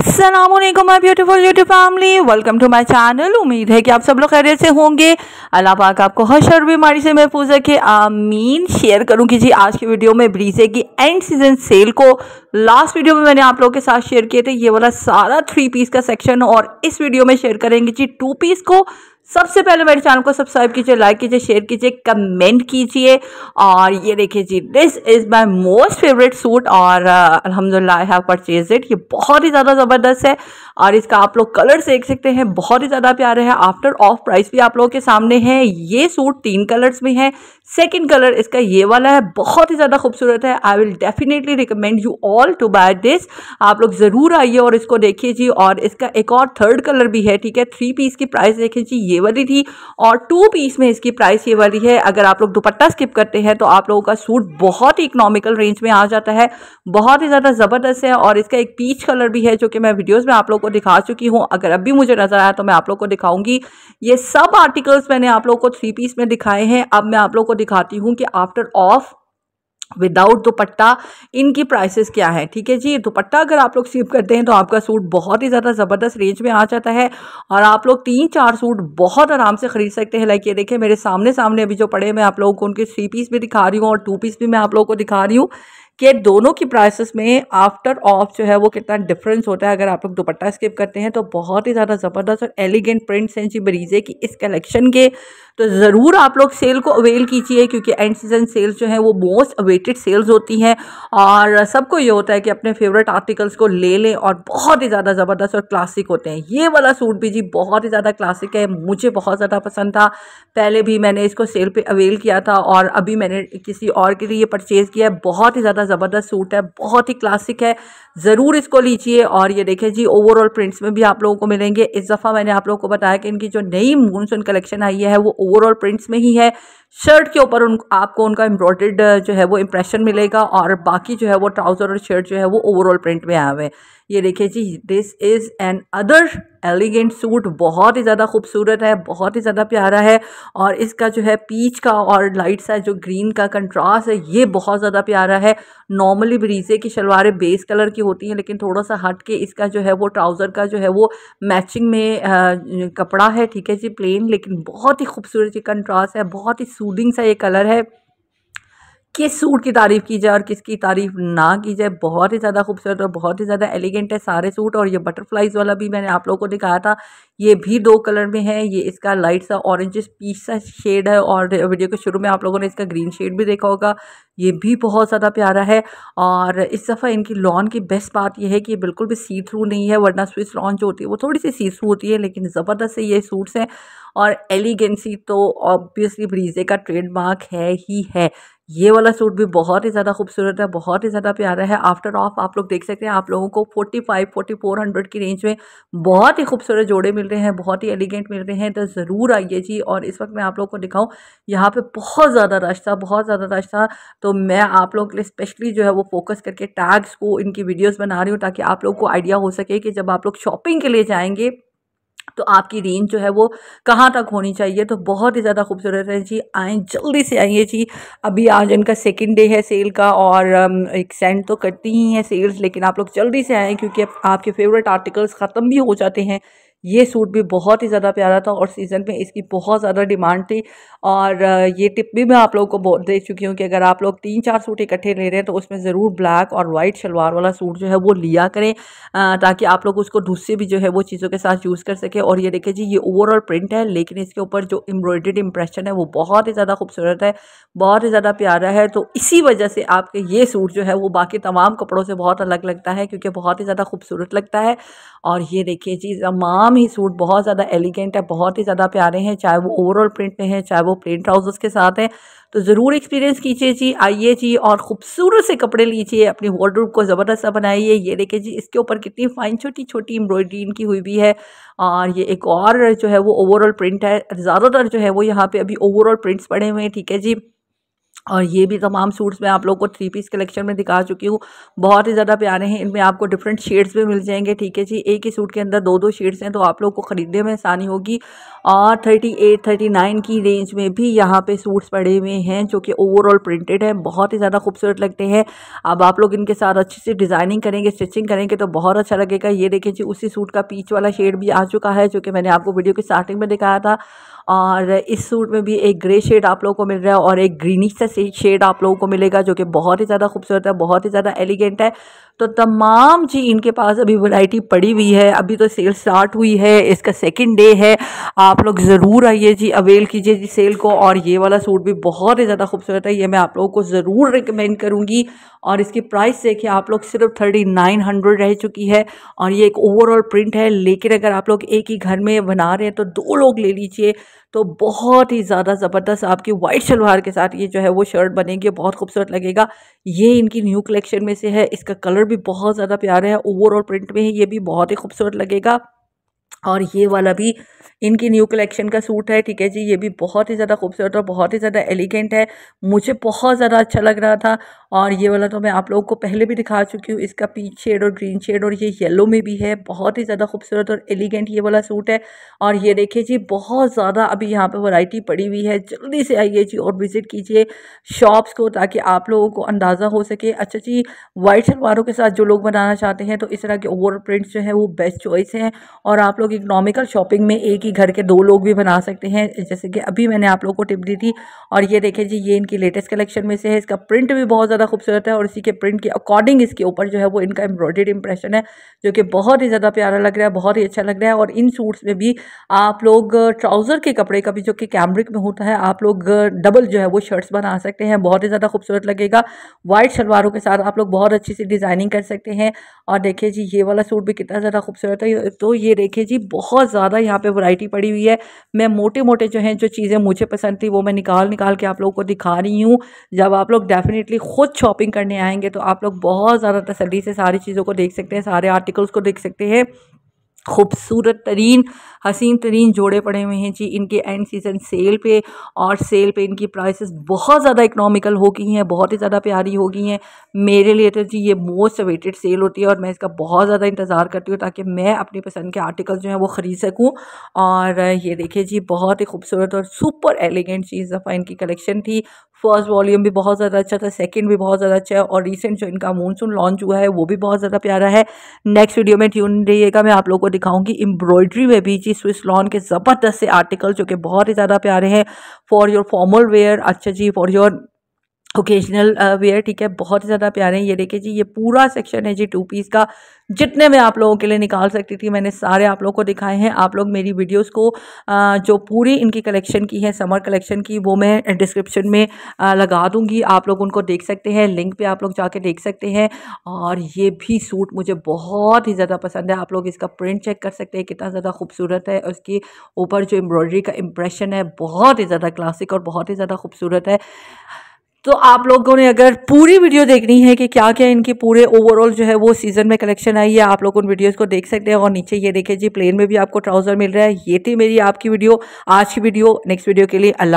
Aslam my beautiful YouTube family welcome to my channel उम्मीद है कि आप सब लोग खैरियत से होंगे अल्लाह पाक आपको हर शर बीमारी से महफूज रखे आमीन शेयर करूँगी जी आज की वीडियो में ब्रीजे की एंड सीजन सेल को लास्ट वीडियो में मैंने आप लोगों के साथ शेयर किए थे ये वाला सारा थ्री पीस का सेक्शन और इस वीडियो में शेयर करेंगे जी टू पीस को सबसे पहले मेरे चैनल को सब्सक्राइब कीजिए लाइक कीजिए शेयर कीजिए कमेंट कीजिए और ये देखिए जी this is my most favourite suit और uh, अल्हम्दुलिल्लाह आई हैव परचेज इट ये बहुत ही ज़्यादा ज़बरदस्त है और इसका आप लोग कलर्स देख सकते हैं बहुत ही ज़्यादा प्यारे हैं आफ्टर ऑफ प्राइस भी आप लोगों के सामने है ये सूट तीन कलर्स में है सेकेंड कलर इसका ये वाला है बहुत ही ज़्यादा खूबसूरत है I will definitely recommend you all to buy this आप लोग ज़रूर आइए और इसको देखिए जी और इसका एक और थर्ड कलर भी है ठीक है थ्री पीस की प्राइस देखिए जी ये ये वाली थी और टू पीस में इसकी प्राइस ये वाली है अगर आप लोग दुपट्टा स्किप करते हैं तो आप लोगों का सूट बहुत ही इकोनॉमिकल रेंज में आ जाता है बहुत ही ज़्यादा ज़बरदस्त है और इसका एक पीच कलर भी है जो कि मैं वीडियोज़ में आप लोग को दिखा चुकी हूँ अगर अब भी मुझे नज़र आया तो मैं आप लोग को दिखाऊंगी ये सब आर्टिकल्स मैंने आप लोग को थ्री पीस में दिखाए हैं अब मैं आप लोग को दिखाती हूँ कि आफ्टर ऑफ विदाउट दुपट्टा इनकी प्राइसेस क्या है ठीक है जी दुपट्टा अगर आप लोग सीप करते हैं तो आपका सूट बहुत ही ज़्यादा ज़बरदस्त रेंज में आ जाता है और आप लोग तीन चार सूट बहुत आराम से ख़रीद सकते हैं लाइक ये देखें मेरे सामने सामने अभी जो पड़े मैं आप लोगों को उनके थ्री पीस भी दिखा रही हूँ और टू पीस भी मैं आप लोगों को दिखा रही हूँ कि दोनों की प्राइसेस में आफ्टर ऑफ जो है वो कितना डिफरेंस होता है अगर आप लोग दुपट्टा स्किप करते हैं तो बहुत ही ज़्यादा ज़बरदस्त और एलिगेंट प्रिंट्स हैं जी बरीजे की इस कलेक्शन के तो ज़रूर आप लोग सेल को अवेल कीजिए क्योंकि एंड सीजन सेल्स जो है वो मोस्ट अवेटेड सेल्स होती हैं और सबको ये होता है कि अपने फेवरेट आर्टिकल्स को ले लें और बहुत ही ज़्यादा ज़बरदस्त और क्लासिक होते हैं ये वाला सूट भी जी बहुत ही ज़्यादा क्लासिक है मुझे बहुत ज़्यादा पसंद था पहले भी मैंने इसको सेल पर अवेल किया था और अभी मैंने किसी और के लिए परचेज़ किया है बहुत ही ज़्यादा कितना ज़बरदस्त सूट है बहुत ही क्लासिक है ज़रूर इसको लीजिए और ये देखें जी ओवरऑल प्रिंट्स में भी आप लोगों को मिलेंगे इस दफ़ा मैंने आप लोगों को बताया कि इनकी जो नई मूनसून कलेक्शन आई है वो ओवरऑल प्रिंट्स में ही है शर्ट के ऊपर उन आपको उनका एम्ब्रॉयड जो है वो इम्प्रेशन मिलेगा और बाकी जो है वो ट्राउज़र और शर्ट जो है वो ओवरऑल प्रिंट में आए हुए हैं ये देखिए जी this is another elegant suit बहुत ही ज़्यादा खूबसूरत है बहुत ही ज़्यादा प्यारा है और इसका जो है पीच का और लाइट सा जो ग्रीन का कंट्रास्ट है ये बहुत ज़्यादा प्यारा है नॉर्मली ब्रीजे की शलवारें बेस कलर की होती हैं लेकिन थोड़ा सा हट के इसका जो है वो ट्राउज़र का जो है वो मैचिंग में आ, कपड़ा है ठीक है जी प्लेन लेकिन बहुत ही खूबसूरत कंट्रास्ट है बहुत ही सूदिंग सा ये कलर है किस सूट की तारीफ़ की जाए और किसकी तारीफ़ ना की जाए बहुत ही ज़्यादा खूबसूरत और बहुत ही ज़्यादा एलिगेंट है सारे सूट और ये बटरफ्लाइज़ वाला भी मैंने आप लोगों को दिखाया था ये भी दो कलर में है ये इसका लाइट सा ऑरेंज पीच सा शेड है और वीडियो के शुरू में आप लोगों ने इसका ग्रीन शेड भी देखा होगा ये भी बहुत ज़्यादा प्यारा है और इस दफ़ा इनकी लॉन की बेस्ट बात यह है कि ये बिल्कुल भी सी थ्रू नहीं है वरना स्विस लॉन जो होती है वो थोड़ी सी सी थ्रू होती है लेकिन ज़बरदस्त ये सूट्स हैं और एलिगेंसी तो ऑब्वियसली ब्रीजे का ट्रेडमार्क है ही है ये वाला सूट भी बहुत ही ज़्यादा खूबसूरत है बहुत ही ज़्यादा प्यारा है आफ्टर ऑफ आप लोग देख सकते हैं आप लोगों को forty five forty four hundred की रेंज में बहुत ही खूबसूरत जोड़े मिल मिल रहे हैं बहुत ही एलिगेंट मिल रहे हैं तो ज़रूर आइए जी और इस वक्त मैं आप लोग को दिखाऊँ यहाँ पे बहुत ज़्यादा रश था बहुत ज़्यादा रश था तो मैं आप लोगों के लिए स्पेशली जो है वो फोकस करके टैग्स को इनकी वीडियोज़ बना रही हूँ ताकि आप लोग को आइडिया हो सके कि जब आप लोग शॉपिंग के लिए जाएंगे तो आपकी रेंज जो है वो कहाँ तक होनी चाहिए तो बहुत ही ज़्यादा खूबसूरत है जी आए जल्दी से आइए जी अभी आज इनका सेकंड डे है सेल का और एक सेंड तो करती ही है सेल्स लेकिन आप लोग जल्दी से आएँ क्योंकि आपके फेवरेट आर्टिकल्स ख़त्म भी हो जाते हैं ये सूट भी बहुत ही ज़्यादा प्यारा था और सीज़न में इसकी बहुत ज़्यादा डिमांड थी और ये टिप भी मैं आप लोगों को दे चुकी हूँ कि अगर आप लोग तीन चार सूट इकट्ठे ले रहे हैं तो उसमें ज़रूर ब्लैक और वाइट शलवार वाला सूट जो है वो लिया करें ताकि आप लोग उसको दूसरे भी जो है वो चीज़ों के साथ यूज़ कर सकें और ये देखिए जी ये ओवरऑल प्रिंट है लेकिन इसके ऊपर जो एम्ब्रॉयड इम्प्रेशन है वो बहुत ही ज़्यादा खूबसूरत है बहुत ही ज़्यादा प्यारा है तो इसी वजह से आपके ये सूट जो है वो बाकी तमाम कपड़ों से बहुत अलग लगता है क्योंकि बहुत ही ज़्यादा खूबसूरत लगता है और ये देखिए जी तमाम तमाम ही सूट बहुत ज़्यादा एलिगेंट है बहुत ही ज़्यादा प्यारे हैं चाहे वो ओवरऑल प्रिंट में है चाहे वो प्लेन ट्राउजर्स के साथ हैं तो ज़रूर एक्सपीरियंस कीजिए जी आइए जी और खूबसूरत से कपड़े लीजिए अपनी वार्ड्रोब को ज़बरदस्त बनाइए ये देखिए जी इसके ऊपर कितनी फाइन छोटी छोटी एम्ब्रॉयडरी की हुई भी है और ये एक और जो है वो ओवरऑल प्रिंट है ज़्यादातर जो है वो यहाँ पे अभी ओवरऑल प्रिंट्स पड़े हुए हैं ठीक है जी और ये भी तमाम सूट्स मैं आप लोग को थ्री पीस कलेक्शन में दिखा चुकी हूँ बहुत ही ज़्यादा प्यारे हैं इनमें आपको डिफरेंट शेड्स भी मिल जाएंगे ठीक है जी एक ही सूट के अंदर दो दो शेड्स हैं तो आप लोग को ख़रीदने में आसानी होगी और थर्टी एट थर्टी नाइन की रेंज में भी यहाँ पे सूट्स पड़े हुए हैं जो कि ओवरऑल प्रिंटेड हैं बहुत ही ज़्यादा खूबसूरत लगते हैं अब आप लोग इनके साथ अच्छी से डिज़ाइनिंग करेंगे स्टिचिंग करेंगे तो बहुत अच्छा लगेगा ये देखिए जी उसी सूट का पीच वाला शेड भी आ चुका है जो कि मैंने आपको वीडियो की स्टार्टिंग में दिखाया था और इस सूट में भी एक ग्रे शेड आप लोग को मिल रहा है और एक ग्रीनिश सा से शेड आप लोगों को मिलेगा जो कि बहुत ही ज़्यादा खूबसूरत है बहुत ही ज़्यादा एलिगेंट है तो तमाम जी इनके पास अभी वैरायटी पड़ी हुई है अभी तो सेल स्टार्ट हुई है इसका सेकंड डे है आप लोग ज़रूर आइए जी अवेल कीजिए जी सेल को और ये वाला सूट भी बहुत ही ज़्यादा खूबसूरत है ये मैं आप लोगों को ज़रूर रिकमेंड करूँगी और इसकी प्राइस देखिए आप लोग सिर्फ थर्टी नाइन हंड्रेड रह चुकी है और ये एक ओवरऑल प्रिंट है लेकिन अगर आप लोग एक ही घर में बना रहे हैं तो दो लोग ले लीजिए तो बहुत ही ज़्यादा ज़बरदस्त आपकी वाइट शलवार के साथ ये जो है वो शर्ट बनेगी बहुत खूबसूरत लगेगा ये इनकी न्यू कलेक्शन में से है इसका कलर कलर भी बहुत ज़्यादा प्यारे हैं ओवरऑल प्रिंट में ही ये भी बहुत ही खूबसूरत लगेगा और ये वाला भी इनकी न्यू कलेक्शन का सूट है ठीक है जी ये भी बहुत ही ज़्यादा खूबसूरत और बहुत ही ज़्यादा एलिगेंट है मुझे बहुत ज़्यादा अच्छा लग रहा था और ये वाला तो मैं आप लोगों को पहले भी दिखा चुकी हूँ इसका पीच शेड और ग्रीन शेड और ये येलो में भी है बहुत ही ज़्यादा खूबसूरत और एलिगेंट ये वाला सूट है और ये देखिए जी बहुत ज़्यादा अभी यहाँ पर वराइटी पड़ी हुई है जल्दी से आइए जी और विज़िट कीजिए शॉप्स को ताकि आप लोगों को अंदाज़ा हो सके अच्छा जी वाइट शलवारों के साथ जो लोग बनाना चाहते हैं तो इस तरह के ओवर प्रिंट्स जो है वो बेस्ट चॉइस हैं और आप लोग इकोनॉमिकल शॉपिंग में एक ही घर के दो लोग भी बना सकते हैं जैसे कि अभी मैंने आप लोगों को टिप दी थी और ये देखें जी ये इनकी लेटेस्ट कलेक्शन में से है इसका प्रिंट भी बहुत ज़्यादा खूबसूरत है और इसी के प्रिंट के अकॉर्डिंग इसके ऊपर जो है वो इनका एम्ब्रॉयड इंप्रेशन है जो कि बहुत ही ज़्यादा प्यारा लग रहा है बहुत ही अच्छा लग रहा है और इन सूट्स में भी आप लोग ट्राउज़र के कपड़े का भी जो कि कैमरिक में होता है आप लोग डबल जो है वो शर्ट्स बना सकते हैं बहुत ही ज़्यादा खूबसूरत लगेगा वाइट शलवारों के साथ आप लोग बहुत अच्छी सी डिज़ाइनिंग कर सकते हैं और देखिए जी ये वाला सूट भी कितना ज़्यादा खूबसूरत है तो ये देखिए जी बहुत ज़्यादा यहाँ पे वैरायटी पड़ी हुई है मैं मोटे मोटे जो हैं जो चीज़ें मुझे पसंद थी वो मैं निकाल निकाल के आप लोगों को दिखा रही हूँ जब आप लोग डेफिनेटली ख़ुद शॉपिंग करने आएंगे तो आप लोग बहुत ज़्यादा तसली से सारी चीज़ों को देख सकते हैं सारे आर्टिकल्स को देख सकते हैं खूबसूरत तरीन हसीन तरीन जोड़े पड़े हुए हैं जी इनके एंड सीजन सेल पे और सेल पे इनकी प्राइसेस बहुत ज़्यादा इकोनॉमिकल हो गई हैं बहुत ही ज़्यादा प्यारी हो गई हैं मेरे लिए तो जी ये मोस्ट अवेटेड सेल होती है और मैं इसका बहुत ज़्यादा इंतज़ार करती हूँ ताकि मैं अपनी पसंद के आर्टिकल जो हैं वो ख़रीद सकूँ और ये देखिए जी बहुत ही खूबसूरत और सुपर एलिगेंट चीज़ दफ़ा इनकी कलेक्शन थी फर्स्ट वॉल्यूम भी बहुत ज़्यादा अच्छा था सेकंड भी बहुत ज़्यादा अच्छा है और रिसेंट जो इनका मूनसून लॉन्च हुआ है वो भी बहुत ज़्यादा प्यारा है नेक्स्ट वीडियो में ट्यून रहिएगा मैं आप लोगों को दिखाऊंगी एम्ब्रॉयडरी में भी जी स्विस लॉन के ज़बरदस्त से आर्टिकल जो कि बहुत ही ज़्यादा प्यारे हैं फॉर योर फॉर्मल वेयर अच्छा जी for your occasional wear uh, ठीक है बहुत ही ज़्यादा प्यारे हैं ये देखिए जी ये पूरा सेक्शन है जी टू पीस का जितने मैं आप लोगों के लिए निकाल सकती थी मैंने सारे आप लोगों को दिखाए हैं आप लोग मेरी वीडियोस को uh, जो पूरी इनकी कलेक्शन की है समर कलेक्शन की वो मैं डिस्क्रिप्शन में uh, लगा दूंगी आप लोग उनको देख सकते हैं लिंक पे आप लोग जाके देख सकते हैं और ये भी सूट मुझे बहुत ही ज़्यादा पसंद है आप लोग इसका प्रिंट चेक कर सकते हैं कितना ज़्यादा खूबसूरत है उसके ऊपर जो एम्ब्रॉयडरी का इम्प्रेशन है बहुत ही ज़्यादा क्लासिक और बहुत ही ज़्यादा खूबसूरत है तो आप लोगों ने अगर पूरी वीडियो देखनी है कि क्या क्या इनकी पूरे ओवरऑल जो है वो सीज़न में कलेक्शन आई है आप लोग उन वीडियोस को देख सकते हैं और नीचे ये देखे जी प्लेन में भी आपको ट्राउज़र मिल रहा है ये थी मेरी आपकी वीडियो आज की वीडियो नेक्स्ट वीडियो के लिए अल्लाह